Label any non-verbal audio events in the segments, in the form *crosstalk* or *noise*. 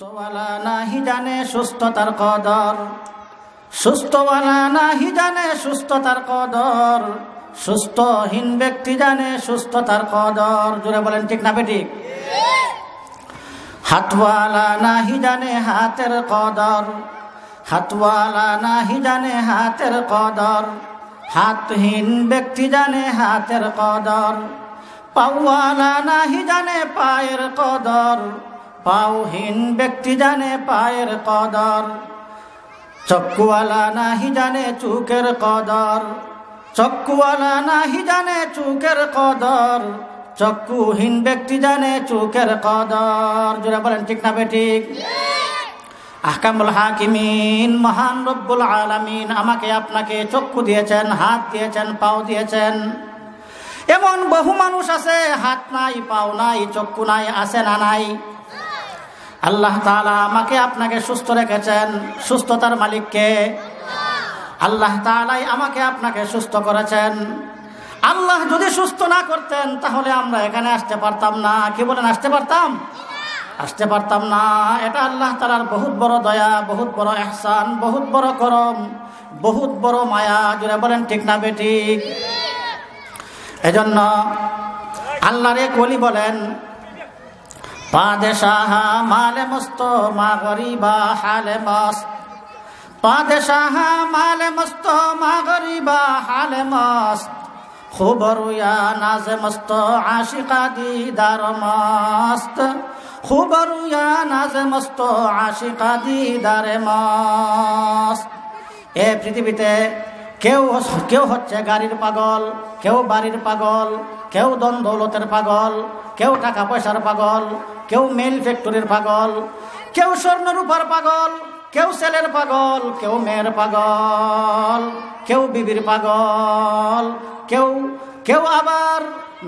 সুস্থওয়ালা নাহি জানে সুস্থতার কদর সুস্থওয়ালা নাহি জানে সুস্থতার কদর সুস্থহীন ব্যক্তি জানে সুস্থতার কদর জুড়ে বলেন ঠিক না বেঠিক হাতওয়ালা নাহি জানে হাতের কদর হাতওয়ালা নাহি জানে হাতের কদর হাতহীন ব্যক্তি জানে হাতের কদর পাওয়ালা নাহি জানে পায়ের কদর পাওহীন ব্যক্তি জানে পায়ের কদর চক্ষুওয়ালা নাহি জানে চুকের কদর চক্ষুওয়ালা নাহি জানে চুকের কদর চক্কুহীন ব্যক্তি জানে চুকের কদর জোরে বলেন ঠিক না বেঠিক আহকামুল হাকিমিন মহান রব্বুল আলামিন আমাকে আপনাকে চক্ষু দিয়েছেন হাত দিয়েছেন পাও দিয়েছেন এমন বহু মানুষ আছে হাত নাই পাও নাই চক্ষু নাই আছে না নাই আল্লাহ তালা আমাকে আপনাকে সুস্থ রেখেছেন সুস্থতার মালিককে আল্লাহ তালাই আমাকে আপনাকে সুস্থ করেছেন আল্লাহ যদি সুস্থ না করতেন তাহলে আমরা এখানে আসতে পারতাম না কি বলেন আসতে পারতাম আসতে পারতাম না এটা আল্লাহ তালার বহুত বড় দয়া বহুত বড় এহসান বহুত বড় করম বহুত বড় মায়া জুড়ে বলেন ঠিক না বেঠিক এজন্য আল্লাহরে কলি বলেন পাদেশাহ মালে মস্ত মা গরিবা হালে মস পাদেশাহ মালে মস্ত মা গরিবা হালে মস খুবরুয়া নাজে মস্ত আশিকা দিদার মস্ত খুবরুয়া নাজে মস্ত আশিকা দিদারে মস্ত এ পৃথিবীতে কেউ কেউ হচ্ছে গাড়ির পাগল কেউ বাড়ির পাগল কেউ দন দৌলতের পাগল কেউ টাকা পয়সার পাগল কেউ মেল ফ্যাক্টরির পাগল কেউ স্বর্ণ রূপার পাগল কেউ ছেলের পাগল কেউ মেয়ের পাগল কেউ বিবির পাগল কেউ কেউ আবার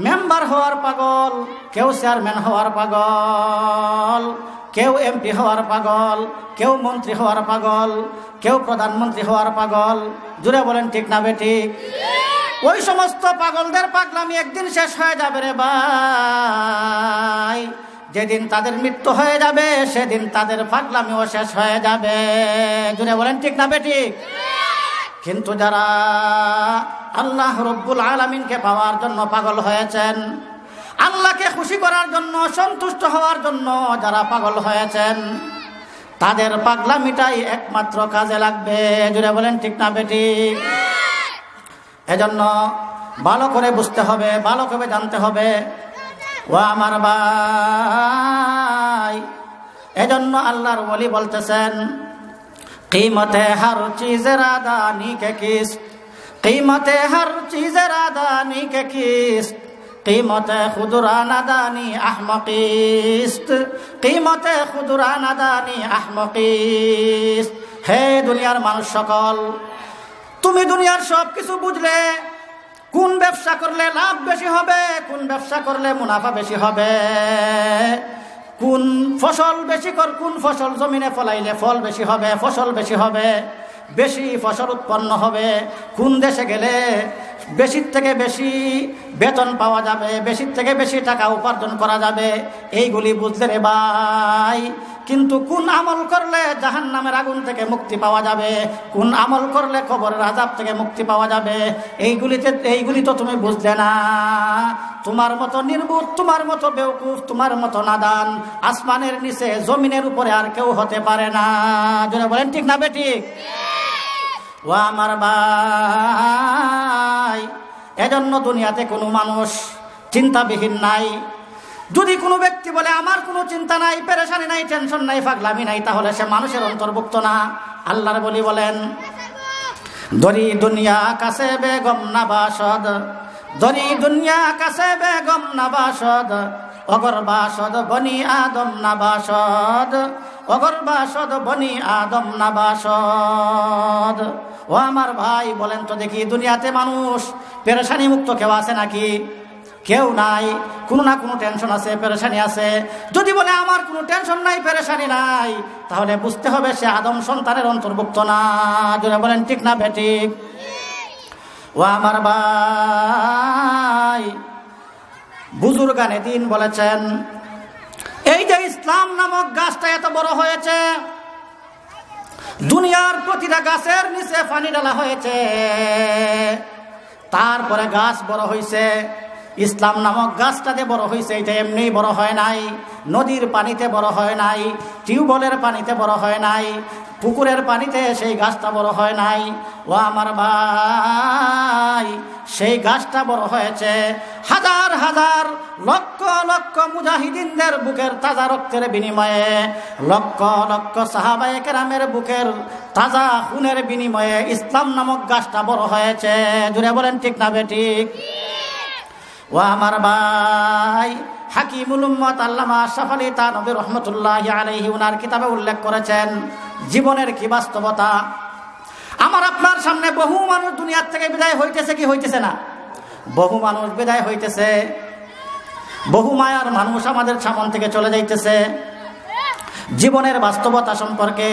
মেম্বার হওয়ার পাগল কেউ চেয়ারম্যান হওয়ার পাগল কেউ এমপি হওয়ার পাগল কেউ মন্ত্রী হওয়ার পাগল কেউ প্রধানমন্ত্রী হওয়ার পাগল জুড়ে বলেন ঠিক না বে ঠিক ওই সমস্ত পাগলদের পাগলামি একদিন শেষ হয়ে যাবে রে ভাই যেদিন তাদের মৃত্যু হয়ে যাবে সেদিন তাদের পাগলামিও শেষ হয়ে যাবে জুড়ে বলেন ঠিক না বেটি কিন্তু যারা আল্লাহ রব্বুল আলমিনকে পাওয়ার জন্য পাগল হয়েছেন আল্লাহকে খুশি করার জন্য সন্তুষ্ট হওয়ার জন্য যারা পাগল হয়েছেন তাদের পাগলামিটাই একমাত্র কাজে লাগবে জুড়ে বলেন ঠিক না বেটি এজন্য ভালো করে বুঝতে হবে ভালো করে জানতে হবে ও আমার ভাই এজন্য আল্লাহর বলি বলতেছেন কিমতে হার চিজের আদানি কে কিস কিমতে হার চিজের আদানি কে কিস কিমতে খুদুরান আদানি আহমকিস্ত কিমতে খুদুরান আদানি আহমকিস্ত হে দুনিয়ার মানুষ সকল তুমি দুনিয়ার সব কিছু বুঝলে কোন ব্যবসা করলে লাভ বেশি হবে কোন ব্যবসা করলে মুনাফা বেশি হবে কোন ফসল বেশি কর কোন ফসল জমিনে ফলাইলে ফল বেশি হবে ফসল বেশি হবে বেশি ফসল উৎপন্ন হবে কোন দেশে গেলে বেশির থেকে বেশি বেতন পাওয়া যাবে বেশির থেকে বেশি টাকা উপার্জন করা যাবে এইগুলি বুঝলে রে ভাই কিন্তু কোন আমল করলে জাহান নামের আগুন থেকে মুক্তি পাওয়া যাবে কোন আমল করলে খবরের আজাব থেকে মুক্তি পাওয়া যাবে এইগুলিতে এইগুলি তো তুমি বুঝলে না তোমার মতো নির্বুধ তোমার মতো বেউকুফ তোমার মতো নাদান আসমানের নিচে জমিনের উপরে আর কেউ হতে পারে না যারা বলেন ঠিক না বেটি ও আমার ভাই এজন্য দুনিয়াতে কোনো মানুষ চিন্তাবিহীন নাই যদি কোনো ব্যক্তি বলে আমার কোনো চিন্তা নাই পেরেশানি নাই টেনশন নাই ফাগলামি নাই তাহলে সে মানুষের অন্তর্ভুক্ত না আল্লাহর বলি বলেন দরি দুনিয়া কাছে বেগম না বাসদ দরি দুনিয়া কাছে বেগম না বাসদ অগর বাসদ বনি আদম না বাসদ অগর বাসদ বনি আদম না বাসদ ও আমার ভাই বলেন তো দেখি দুনিয়াতে মানুষ পেরেশানি মুক্ত কেউ আছে নাকি কেউ নাই কোনো না কোনো টেনশন আছে পেরেশানি আছে যদি বলে আমার কোনো টেনশন নাই পেরেশানি নাই তাহলে বুঝতে হবে সে আদম সন্তানের অন্তর্ভুক্ত না যদি বলেন ঠিক না বেঠিক ও আমার ভাই বুজুর গানে দিন বলেছেন এই যে ইসলাম নামক গাছটা এত বড় হয়েছে দুনিয়ার প্রতিটা গাছের নিচে পানি ডালা হয়েছে তারপরে গাছ বড় হয়েছে ইসলাম নামক গাছটাতে বড় হয়েছে এটা এমনি বড় হয় নাই নদীর পানিতে বড় হয় নাই টিউবওয়েলের পানিতে বড় হয় নাই পুকুরের পানিতে সেই গাছটা বড় হয় নাই ও আমার ভাই সেই গাছটা বড় হয়েছে হাজার হাজার লক্ষ লক্ষ মুজাহিদিনদের বুকের তাজা রক্তের বিনিময়ে লক্ষ লক্ষ সাহাবায়ে কেরামের বুকের তাজা খুনের বিনিময়ে ইসলাম নামক গাছটা বড় হয়েছে জুড়ে বলেন ঠিক না বেঠিক ঠিক ও আমার ভাই হাকিমুল উম্মত আল্লামা আশরাফ আলী তানবী রহমতুল্লাহ আলহি উনার কিতাবে উল্লেখ করেছেন জীবনের কি বাস্তবতা আমার আপনার সামনে বহু মানুষ দুনিয়ার থেকে বিদায় হইতেছে কি হইতেছে না বহু মানুষ বিদায় হইতেছে বহু মায়ার মানুষ আমাদের সামন থেকে চলে যাইতেছে জীবনের বাস্তবতা সম্পর্কে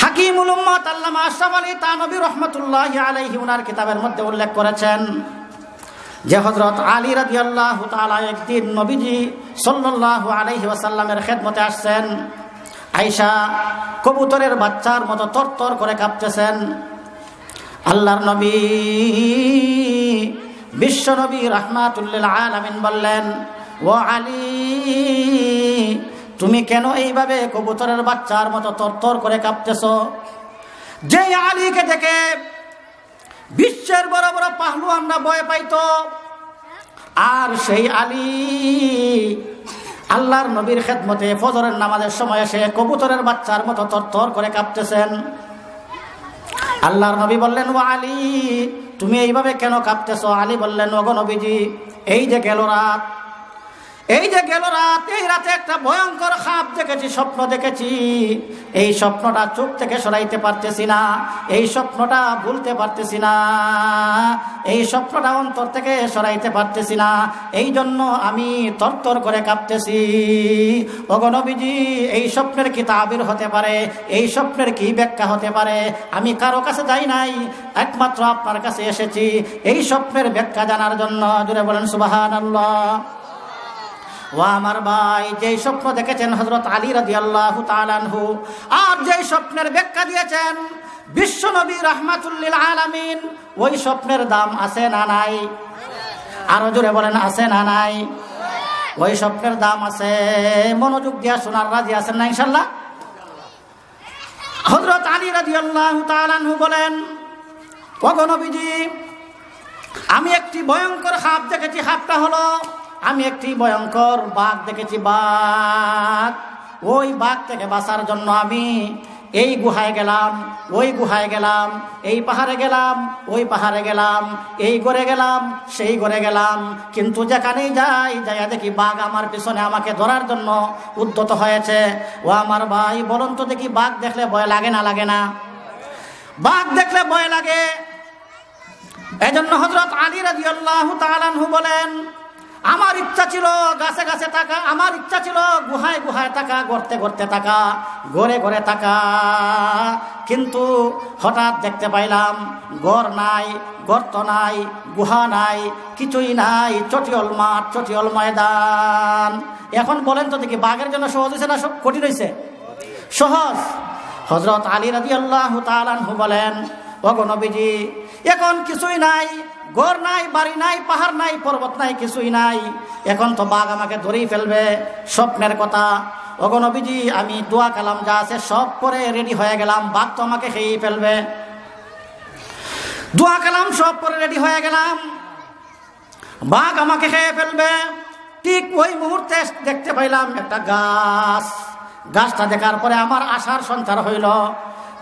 হাকিমুল উম্মত আল্লামা আশরাফ আলী তানবী রহমতুল্লাহ আলহি উনার কিতাবের মধ্যে উল্লেখ করেছেন যে হজরত আলী রাজি আল্লাহ তালা একদিন নবীজি সাল্লাহ আলহি ওয়াসাল্লামের খেদমতে আসছেন আইসা কবুতরের বাচ্চার মতো তরতর করে কাঁপতেছেন আল্লাহর নবী বিশ্ব নবী রাহমাতুল্লিল আলামিন বললেন ও আলী তুমি কেন এইভাবে কবুতরের বাচ্চার মতো তরতর করে কাঁপতেছ যে আলীকে দেখে বিশ্বের বড় বড় আমরা ভয় পাইত আর সেই আলী আল্লাহর নবীর খেদমতে ফজরের নামাজের সময় এসে কবুতরের বাচ্চার মতো তরতর করে কাঁপতেছেন আল্লাহর নবী বললেন ও আলী তুমি এইভাবে কেন কাঁপতেছ আলী বললেন ওগো নবীজি এই যে গেল রাত এই যে গেল রাত এই রাতে একটা ভয়ঙ্কর খাপ দেখেছি স্বপ্ন দেখেছি এই স্বপ্নটা চোখ থেকে সরাইতে পারতেছি না এই স্বপ্নটা ভুলতে পারতেছি না এই স্বপ্নটা অন্তর থেকে সরাইতে পারতেছি না এই জন্য আমি তরতর করে কাঁপতেছি অগণবিজি এই স্বপ্নের কি তাবির হতে পারে এই স্বপ্নের কি ব্যাখ্যা হতে পারে আমি কারো কাছে যাই নাই একমাত্র আপনার কাছে এসেছি এই স্বপ্নের ব্যাখ্যা জানার জন্য জুড়ে বলেন সুবাহান আল্লাহ ও আমার ভাই যেই স্বপ্ন দেখেছেন হজরত আলী রাজি আল্লাহ আর যেই স্বপ্নের ব্যাখ্যা দিয়েছেন বিশ্বনবী রহমাতুল্লিল আলামিন ওই স্বপ্নের দাম আছে না নাই আরো জোরে বলেন আছে না নাই ওই স্বপ্নের দাম আছে মনোযোগ দিয়া শোনার রাজি আছেন না ইনশাল্লাহ হজরত আলী রাজি আল্লাহ তালানহু বলেন অগণবিজি আমি একটি ভয়ঙ্কর সাপ দেখেছি সাপটা হলো আমি একটি ভয়ঙ্কর বাঘ দেখেছি বাঘ ওই বাঘ থেকে বাঁচার জন্য আমি এই গুহায় গেলাম ওই গুহায় গেলাম এই পাহাড়ে গেলাম ওই পাহাড়ে গেলাম এই গড়ে গেলাম সেই গড়ে গেলাম কিন্তু যেখানেই যাই যাইয়া দেখি বাঘ আমার পিছনে আমাকে ধরার জন্য উদ্যত হয়েছে ও আমার ভাই বলুন তো দেখি বাঘ দেখলে ভয় লাগে না লাগে না বাঘ দেখলে ভয় লাগে এজন্য হজরত আলী রাজি আল্লাহ তালানহু বলেন আমার ইচ্ছা ছিল গাছে গাছে থাকা আমার ইচ্ছা ছিল গুহায় গুহায় থাকা গড়তে গড়তে থাকা গড়ে গড়ে থাকা কিন্তু হঠাৎ দেখতে পাইলাম গড় নাই গর্ত নাই গুহা নাই কিছুই নাই চটিয়ল মাঠ চটিয়ল ময়দান এখন বলেন তো দেখি বাঘের জন্য সহজ হয়েছে না সব কঠিন হয়েছে সহজ হজরত আলী রাজি আল্লাহ তালানহু বলেন অগনবীজি এখন কিছুই নাই ঘর নাই বাড়ি নাই পাহাড় নাই পর্বত নাই কিছুই নাই এখন তো বাঘ আমাকে ধরেই ফেলবে স্বপ্নের কথা অগনবীজি আমি দোয়া কালাম যা আছে সব করে রেডি হয়ে গেলাম বাঘ তো আমাকে খেয়েই ফেলবে দোয়া কালাম সব করে রেডি হয়ে গেলাম বাঘ আমাকে খেয়ে ফেলবে ঠিক ওই মুহূর্তে দেখতে পাইলাম একটা গাছ গাছটা দেখার পরে আমার আশার সঞ্চার হইল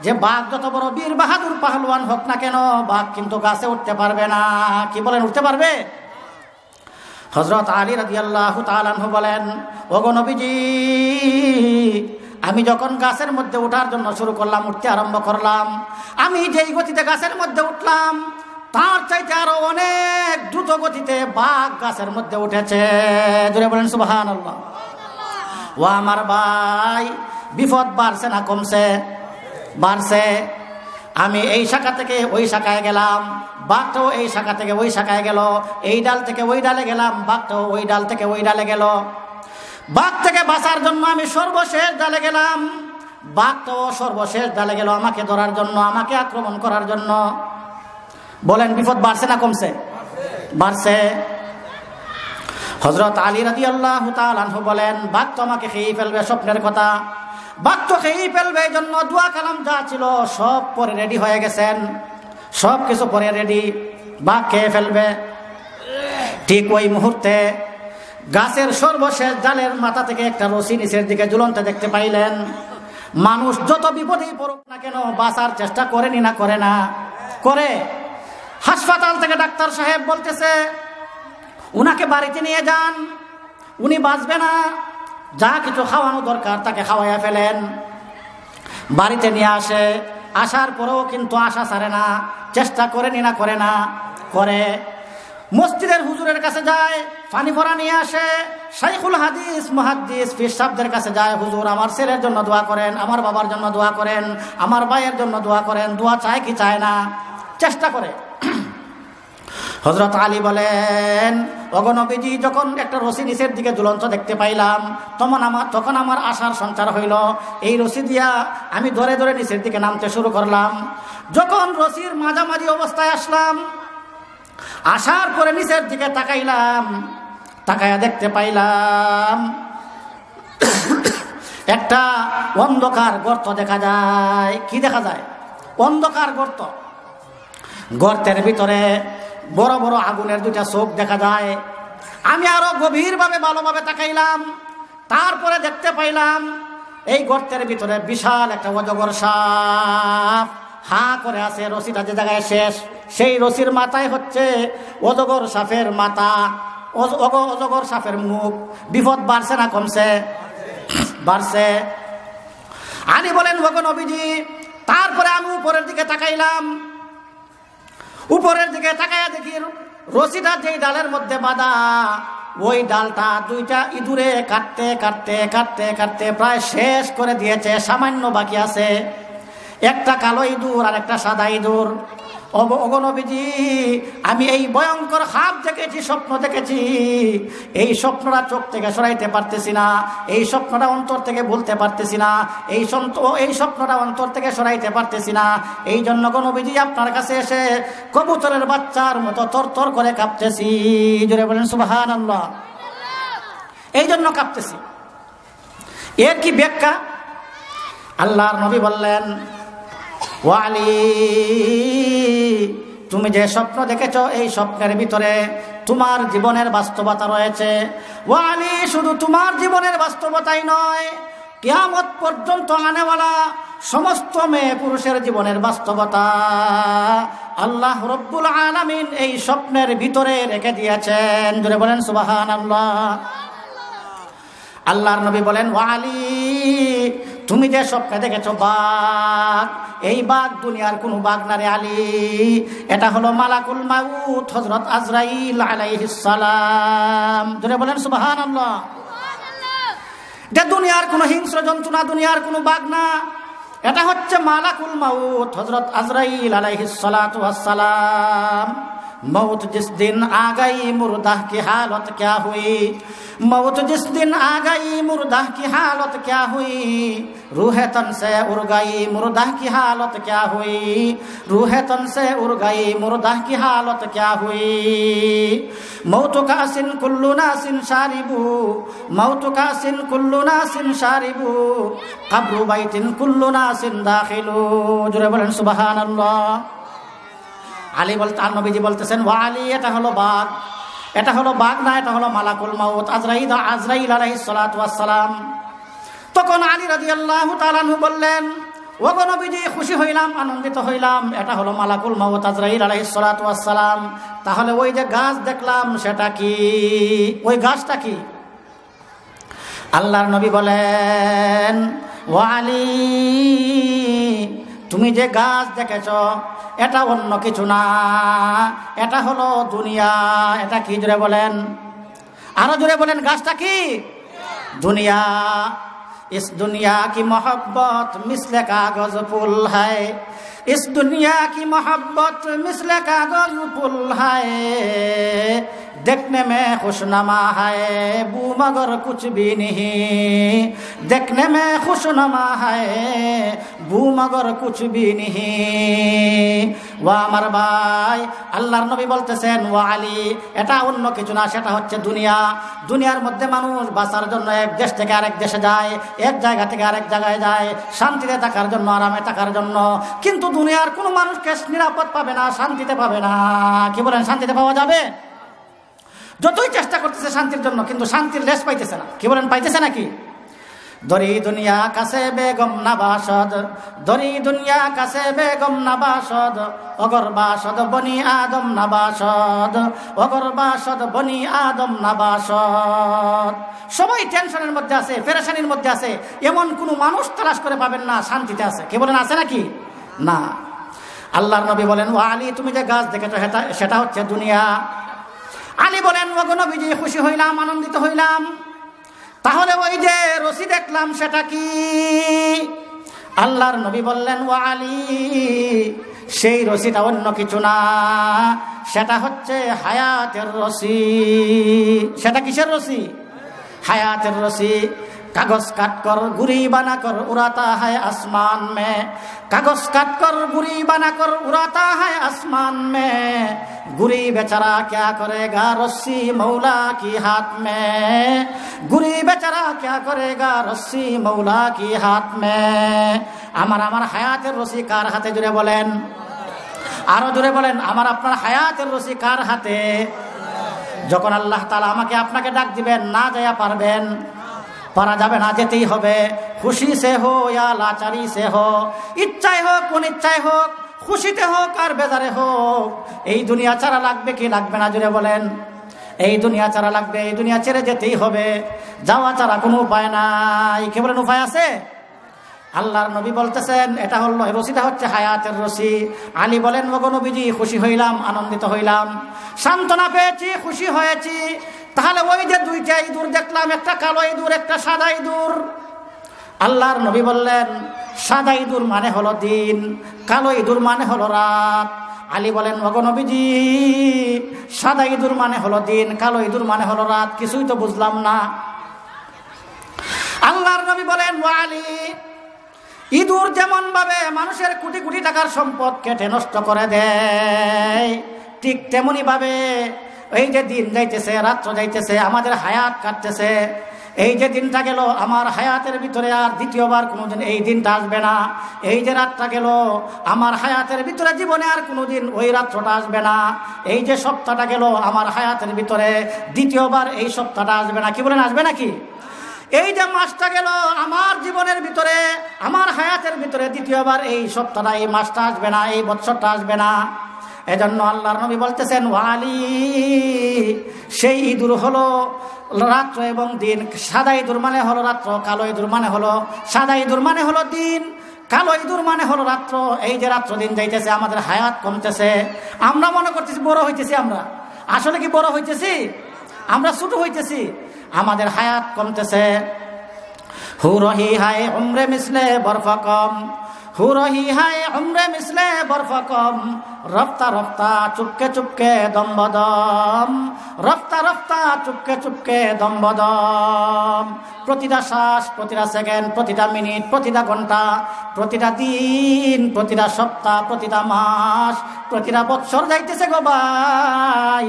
যে বাঘ যত বড় বীর বাহাদুর পাহলওয়ান হোক না কেন বাঘ কিন্তু গাছে উঠতে পারবে না কি বলেন উঠতে পারবে হজরত আলী রাজি আল্লাহ তালানহু বলেন ওগনবীজি আমি যখন গাছের মধ্যে উঠার জন্য শুরু করলাম উঠতে আরম্ভ করলাম আমি যেই গতিতে গাছের মধ্যে উঠলাম তার চাইতে আরো অনেক দ্রুত গতিতে বাঘ গাছের মধ্যে উঠেছে জুড়ে বলেন সুবাহ ও আমার ভাই বিপদ বাড়ছে না কমছে বাড়ছে আমি এই শাখা থেকে ওই শাখায় গেলাম বাঘটাও এই শাখা থেকে ওই শাখায় গেল এই ডাল থেকে ওই ডালে গেলাম বাঘটাও ওই ডাল থেকে ওই ডালে গেল বাঘ থেকে বাঁচার জন্য আমি সর্বশেষ ডালে গেলাম বাঘটাও সর্বশেষ ডালে গেল আমাকে ধরার জন্য আমাকে আক্রমণ করার জন্য বলেন বিপদ বাড়ছে না কমছে বাড়ছে হজরত আলী রাজি আল্লাহ বলেন বাঘ তো আমাকে খেয়ে ফেলবে স্বপ্নের কথা বাক্য খেয়েই ফেলবে এই জন্য দোয়া কালাম যা ছিল সব পরে রেডি হয়ে গেছেন সব কিছু পরে রেডি বাঘ খেয়ে ফেলবে ঠিক ওই মুহূর্তে গাছের সর্বশেষ জালের মাথা থেকে একটা রশি নিচের দিকে ঝুলন্ত দেখতে পাইলেন মানুষ যত বিপদেই পড়ুক না কেন বাঁচার চেষ্টা করেনি না করে না করে হাসপাতাল থেকে ডাক্তার সাহেব বলতেছে উনাকে বাড়িতে নিয়ে যান উনি বাঁচবে না যা কিছু খাওয়ানো দরকার তাকে খাওয়াইয়া ফেলেন বাড়িতে নিয়ে আসে আসার পরেও কিন্তু আশা ছাড়ে না চেষ্টা করে না করে না করে মসজিদের হুজুরের কাছে যায় পানি ভরা নিয়ে আসে শাইখুল হাদিস মহাদিস ফির কাছে যায় হুজুর আমার ছেলের জন্য দোয়া করেন আমার বাবার জন্য দোয়া করেন আমার ভাইয়ের জন্য দোয়া করেন দোয়া চায় কি চায় না চেষ্টা করে হজরত আলী বলেন অগণবীজি যখন একটা রশি নিচের দিকে ঝুলন্ত দেখতে পাইলাম তখন আমার তখন আমার আশার সঞ্চার হইল এই রশি দিয়া আমি ধরে ধরে নিচের দিকে নামতে শুরু করলাম যখন রশির মাঝামাঝি অবস্থায় আসলাম আসার পরে নিচের দিকে তাকাইলাম তাকাইয়া দেখতে পাইলাম *coughs* একটা অন্ধকার গর্ত দেখা যায় কি দেখা যায় অন্ধকার গর্ত গর্তের ভিতরে বড় বড় আগুনের দুটা চোখ দেখা যায় আমি আরো গভীরভাবে ভালোভাবে তাকাইলাম তারপরে দেখতে পাইলাম এই গর্তের ভিতরে বিশাল একটা অজগর সাপ হা করে আছে রশিটা যে জায়গায় শেষ সেই রশির মাথায় হচ্ছে অজগর সাপের মাথা অজগর সাপের মুখ বিপদ বাড়ছে না কমছে বাড়ছে আনি বলেন ভগন অভিজি তারপরে আমি উপরের দিকে তাকাইলাম উপরের দিকে তাকায়া দেখি রশিটা যেই ডালের মধ্যে বাঁধা ওই ডালটা দুইটা ইঁদুরে কাটতে কাটতে কাটতে কাটতে প্রায় শেষ করে দিয়েছে সামান্য বাকি আছে একটা কালো ইঁদুর আর একটা সাদা ইঁদুর অগণবীজি আমি এই ভয়ঙ্কর হাত দেখেছি স্বপ্ন দেখেছি এই স্বপ্নটা চোখ থেকে সরাইতে পারতেছি না এই স্বপ্নটা অন্তর থেকে ভুলতে পারতেছি না এই এই স্বপ্নটা অন্তর থেকে সরাইতে পারতেছি না এই জন্য গণবীজি আপনার কাছে এসে কবুতরের বাচ্চার মতো তরতর করে কাঁপতেছি জোরে বলেন সুবাহান এই জন্য কাঁপতেছি এর কি ব্যাখ্যা আল্লাহর নবী বললেন ওয়ালি তুমি যে স্বপ্ন দেখেছ এই স্বপ্নের ভিতরে তোমার জীবনের বাস্তবতা রয়েছে ওয়ালি শুধু তোমার জীবনের বাস্তবতাই নয় কেয়ামত পর্যন্ত আনেওয়ালা সমস্ত মেয়ে পুরুষের জীবনের বাস্তবতা আল্লাহ রব্বুল আলমিন এই স্বপ্নের ভিতরে রেখে দিয়েছেন জুড়ে বলেন সুবাহান আল্লাহ আল্লাহর নবী বলেন ওয়ালি তুমি যে স্বপ্নে দেখেছো বাঘ এই বাঘ দুনিয়ার কোনো বাঘ না রে আলী এটা হলো মালাকুল মাউত হজরত আজরাইল আলাইহিসালাম ধরে বলেন সুবাহান যে দুনিয়ার কোনো হিংস্র জন্তু না দুনিয়ার কোনো বাঘ না এটা হচ্ছে মালাকুল মাউত হজরত আজরাইল সালাম मौत जिस दिन आ गई मुर्दा की हालत क्या हुई मौत जिस दिन आ गई मुर्दा की हालत क्या हुई रूह तन से उड़ गई मुर्दा की हालत क्या हुई रूह तन से उड़ गई मुर्दा की हालत क्या हुई मौत का सिन कुल्लू ना सिन शारिबू मौत का सिन कुल्लू ना सिन शारिबू कब्रू बैतिन कुल्लू ना सिन दाखिलू जुरे बोलें सुबह अल्लाह আলী বলতে তার নবীজি বলতেছেন ওয়া আলী এটা হলো বাঘ এটা হলো বাঘ না এটা হলো মালাকুল মাউত আজরাইল আজরাইল আলাই সালাম তখন আলী রাজি আল্লাহ তালানহু বললেন ও ওগনবিজি খুশি হইলাম আনন্দিত হইলাম এটা হলো মালাকুল মাউত আজরাইল আলাই সালাম তাহলে ওই যে গাছ দেখলাম সেটা কি ওই গাছটা কি আল্লাহর নবী বলেন ওয়ালি তুমি যে গাছ দেখেছ এটা অন্য কিছু না এটা হলো দুনিয়া এটা কি জোরে বলেন আরো জোরে বলেন গাছটা কি দুনিয়া ইস দুনিয়া কি মহব্বত মিসলে কাগজ ফুল হায় ইস দুনিয়া কি মহব্বত মিশলে কাগজ ফুল হায় দেখনে মে খুশনামা হায় বু মগর कुछ भी नहीं দেখনে মে খুশনামা হায় বু মগর कुछ भी नहीं ওয়া আমার ভাই আল্লাহর নবী বলতেছেন ওয়া আলী এটা অন্য কিছু না সেটা হচ্ছে দুনিয়া দুনিয়ার মধ্যে মানুষ বাঁচার জন্য এক দেশ থেকে আরেক দেশে যায় এক জায়গা থেকে আরেক জায়গায় যায় শান্তিতে থাকার জন্য আরামে থাকার জন্য কিন্তু দুনিয়ার কোনো মানুষকে নিরাপদ পাবে না শান্তিতে পাবে না কি বলেন শান্তিতে পাওয়া যাবে যতই চেষ্টা করতেছে শান্তির জন্য কিন্তু শান্তির লেশ পাইতেছে না কি বলেন পাইতেছে নাকি দরি দুনিয়া কাছে বেগম নাবাসদ দরি দুনিয়া কাছে বেগম নাবাসদ অগরবাসদ বনি আদম নাবাসদ অগরবাসদ বনি আদম নাবাসদ সবাই টেনশনের মধ্যে আছে পেরেশানির মধ্যে আছে এমন কোনো মানুষ তালাশ করে পাবেন না শান্তিতে আছে কে বলেন আছে নাকি না আল্লাহর নবী বলেন ও আলী তুমি যে গাছ দেখেছো সেটা হচ্ছে দুনিয়া আলী বলেন ওগুন বিজয়ী খুশি হইলাম আনন্দিত হইলাম তাহলে ওই যে রশি দেখলাম সেটা কি আল্লাহর নবী বললেন ও আলী সেই রসিটা অন্য কিছু না সেটা হচ্ছে হায়াতের রসি সেটা কিসের রশি হায়াতের রসি কাগজ কাট কর গুড়ি বানা কর উড়াতা হায় আসমান মে কাগজ কাট কর গুড়ি বানা কর উড়াতা হায় আসমান মে গুড়ি বেচারা ক্যা গা রসি মৌলা কি হাত মে গুড়ি বেচারা ক্যা গা রসি মৌলা কি হাত মে আমার আমার হায়াতের রসি কার হাতে জুড়ে বলেন আরো জুড়ে বলেন আমার আপনার হায়াতের রসি কার হাতে যখন আল্লাহ তালা আমাকে আপনাকে ডাক দিবেন না যাইয়া পারবেন পারা যাবে না যেতেই হবে খুশি সে হো ইয়া লাচারি সে হো ইচ্ছাই হোক কোন ইচ্ছাই হোক খুশিতে হোক আর বেজারে হোক এই দুনিয়া ছাড়া লাগবে কি লাগবে না জুড়ে বলেন এই দুনিয়া ছাড়া লাগবে এই দুনিয়া ছেড়ে যেতেই হবে যাওয়া ছাড়া কোনো উপায় নাই কে বলেন উপায় আছে আল্লাহর নবী বলতেছেন এটা হল রশিটা হচ্ছে হায়াতের রশি আলী বলেন মগনবীজি খুশি হইলাম আনন্দিত হইলাম সান্ত্বনা পেয়েছি খুশি হয়েছি তাহলে ওই যে দুইটা ইঁদুর দেখলাম একটা কালো ইঁদুর একটা সাদা ইঁদুর আল্লাহর নবী বললেন সাদা ইঁদুর মানে হলো দিন কালো ইঁদুর মানে হলো রাত আলী বলেন নবীজি সাদা ইঁদুর মানে হলো দিন কালো ইঁদুর মানে হলো রাত কিছুই তো বুঝলাম না আল্লাহর নবী বলেন আলী ইঁদুর যেমন ভাবে মানুষের কোটি কোটি টাকার সম্পদ কেটে নষ্ট করে দেয় ঠিক তেমনি ভাবে এই যে দিন যাইতেছে রাত্র যাইতেছে আমাদের হায়াত কাটতেছে এই যে দিনটা গেল আমার হায়াতের ভিতরে আর দ্বিতীয়বার কোনোদিন এই দিনটা আসবে না এই যে রাতটা গেল আমার হায়াতের ভিতরে জীবনে আর কোনোদিন ওই রাত্রটা আসবে না এই যে সপ্তাহটা গেল আমার হায়াতের ভিতরে দ্বিতীয়বার এই সপ্তাহটা আসবে না কি বলেন আসবে নাকি এই যে মাসটা গেল আমার জীবনের ভিতরে আমার হায়াতের ভিতরে দ্বিতীয়বার এই সপ্তাহটা এই মাসটা আসবে না এই বৎসরটা আসবে না এজন্য আল্লাহর নবী বলতেছেন ওয়ালি সেই ইঁদুর হলো রাত্র এবং দিন সাদা ইঁদুর মানে হলো রাত্র কালো ইঁদুর মানে হলো সাদা ইঁদুর মানে হলো দিন কালো ইঁদুর মানে হলো রাত্র এই যে রাত্র দিন যাইতেছে আমাদের হায়াত কমতেছে আমরা মনে করতেছি বড় হইতেছি আমরা আসলে কি বড় হইতেছি আমরা ছোট হইতেছি আমাদের হায়াত কমতেছে হুরহি হায় উমরে মিশলে বরফ কম হু রহি হায় উমরে মিসলে বরফ কম রফতা রফতা চুপকে চুপকে দম্বদম রফতা রফতা চুপকে চুপকে দম্বদম প্রতিটা শ্বাস প্রতিটা সেকেন্ড প্রতিটা মিনিট প্রতিটা ঘন্টা প্রতিটা দিন প্রতিটা সপ্তাহ প্রতিটা মাস প্রতিটা বৎসর যাইতেছে গো ভাই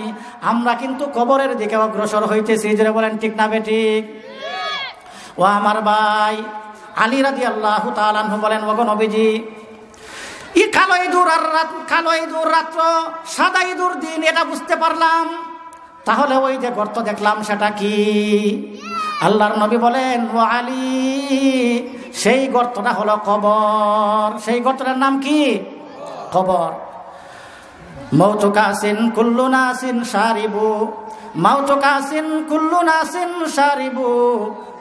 আমরা কিন্তু কবরের দিকে অগ্রসর হইতেছি যেটা বলেন ঠিক না বেঠিক ও আমার ভাই আলী রাজি আল্লাহ বলেন ওগো ই কালো ইঁদুর আর রাত কালো ইঁদুর রাত্র সাদা ইঁদুর দিন এটা বুঝতে পারলাম তাহলে ওই যে গর্ত দেখলাম সেটা কি আল্লাহর নবী বলেন ও আলী সেই গর্তটা হলো কবর সেই গর্তটার নাম কি কবর মৌতুকাসিন কুল্লু নাসিন সারিবু মাউতুকাসিন কুল্লু নাসিন সারিবু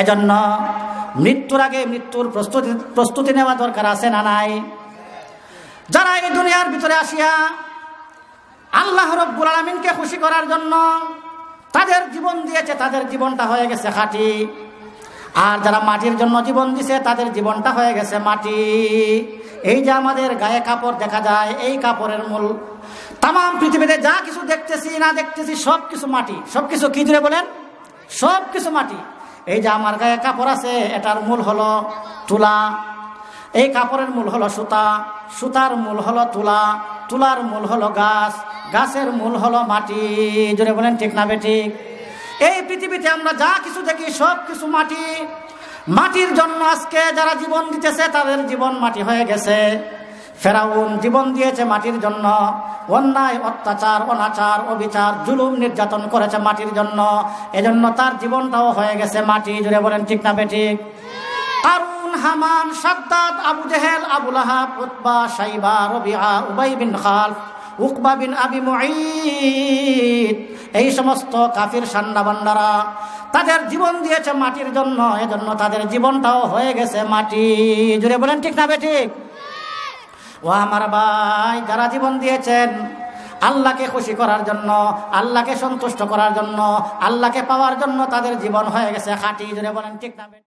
এজন্য মৃত্যুর আগে মৃত্যুর প্রস্তুতি প্রস্তুতি নেওয়া দরকার আছে না নাই যারা এই দুনিয়ার ভিতরে আসিয়া আল্লাহ রব্বুল আলমিনকে খুশি করার জন্য তাদের জীবন দিয়েছে তাদের জীবনটা হয়ে গেছে খাঁটি আর যারা মাটির জন্য জীবন দিছে তাদের জীবনটা হয়ে গেছে মাটি এই যে আমাদের গায়ে কাপড় দেখা যায় এই কাপড়ের মূল তাম পৃথিবীতে যা কিছু দেখতেছি না দেখতেছি সব কিছু মাটি সব কিছু কি জুড়ে বলেন সব কিছু মাটি এই যে আমার গায়ে কাপড় আছে এটার মূল হলো তুলা এই কাপড়ের মূল হলো সুতা সুতার মূল হলো তুলা তুলার মূল হলো গাছ গাছের মূল হলো মাটি জুড়ে বলেন ঠিক না বেঠিক এই পৃথিবীতে আমরা যা কিছু দেখি সব কিছু মাটি মাটির জন্য আজকে যারা জীবন দিতেছে তাদের জীবন মাটি হয়ে গেছে ফেরাউন জীবন দিয়েছে মাটির জন্য অন্যায় অত্যাচার অনাচার অবিচার জুলুম নির্যাতন করেছে মাটির জন্য এজন্য তার জীবনটাও হয়ে গেছে মাটি জুড়ে বলেন ঠিক না বেঠিক কারুন হামান এই সমস্ত কাফির সান্ডাবান্ডারা তাদের জীবন দিয়েছে মাটির জন্য এজন্য তাদের জীবনটাও হয়ে গেছে মাটি জুড়ে বলেন ঠিক না বেঠিক ও আমার ভাই যারা জীবন দিয়েছেন আল্লাহকে খুশি করার জন্য আল্লাহকে সন্তুষ্ট করার জন্য আল্লাহকে পাওয়ার জন্য তাদের জীবন হয়ে গেছে খাটি জোরে বলেন ঠিক না